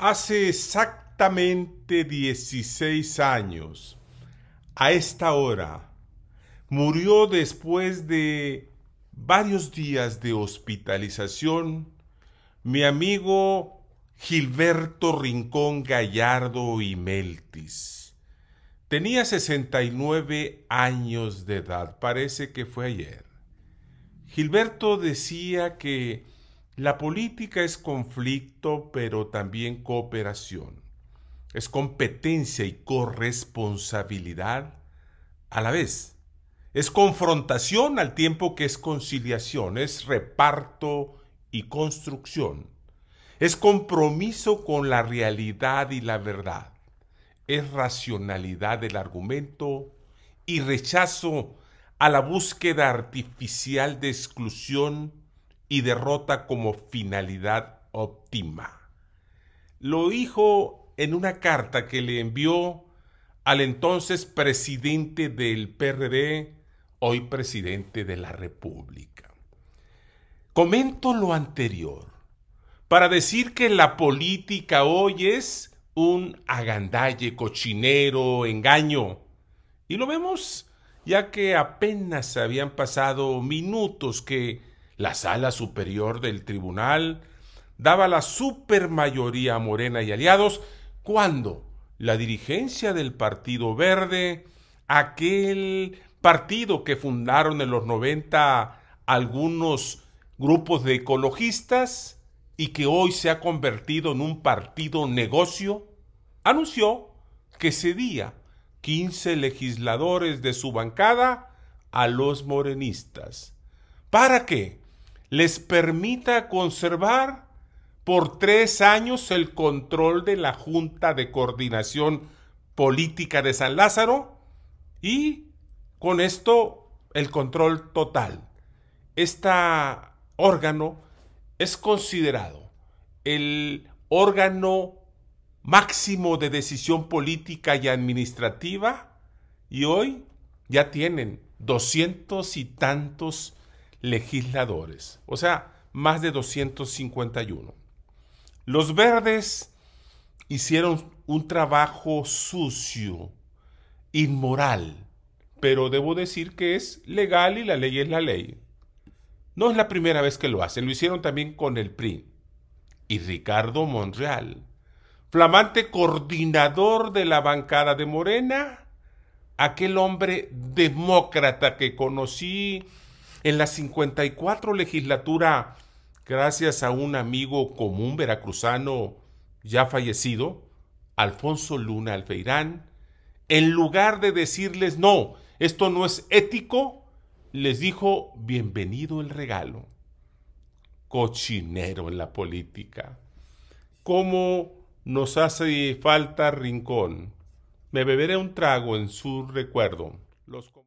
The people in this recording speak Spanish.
Hace exactamente 16 años, a esta hora, murió después de varios días de hospitalización mi amigo Gilberto Rincón Gallardo y Meltis. Tenía 69 años de edad, parece que fue ayer. Gilberto decía que la política es conflicto, pero también cooperación. Es competencia y corresponsabilidad a la vez. Es confrontación al tiempo que es conciliación, es reparto y construcción. Es compromiso con la realidad y la verdad. Es racionalidad del argumento y rechazo a la búsqueda artificial de exclusión y derrota como finalidad óptima. Lo dijo en una carta que le envió al entonces presidente del PRD, hoy presidente de la República. Comento lo anterior para decir que la política hoy es un agandalle, cochinero, engaño. Y lo vemos ya que apenas habían pasado minutos que la sala superior del tribunal daba la supermayoría a Morena y aliados cuando la dirigencia del Partido Verde, aquel partido que fundaron en los 90 algunos grupos de ecologistas y que hoy se ha convertido en un partido negocio, anunció que cedía 15 legisladores de su bancada a los morenistas para qué? les permita conservar por tres años el control de la Junta de Coordinación Política de San Lázaro y con esto el control total. Este órgano es considerado el órgano máximo de decisión política y administrativa y hoy ya tienen doscientos y tantos legisladores, o sea, más de 251. Los verdes hicieron un trabajo sucio, inmoral, pero debo decir que es legal y la ley es la ley. No es la primera vez que lo hacen, lo hicieron también con el PRI y Ricardo Monreal, flamante coordinador de la bancada de Morena, aquel hombre demócrata que conocí en la 54 legislatura, gracias a un amigo común veracruzano ya fallecido, Alfonso Luna Alfeirán, en lugar de decirles no, esto no es ético, les dijo bienvenido el regalo. Cochinero en la política. ¿Cómo nos hace falta rincón? Me beberé un trago en su recuerdo. Los